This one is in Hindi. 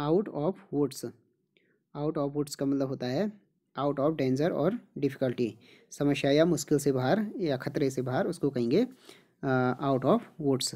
out of woods out of woods का मतलब होता है आउट ऑफ डेंजर और डिफ़िकल्टी समस्या या मुश्किल से बाहर या खतरे से बाहर उसको कहेंगे आउट ऑफ वुड्स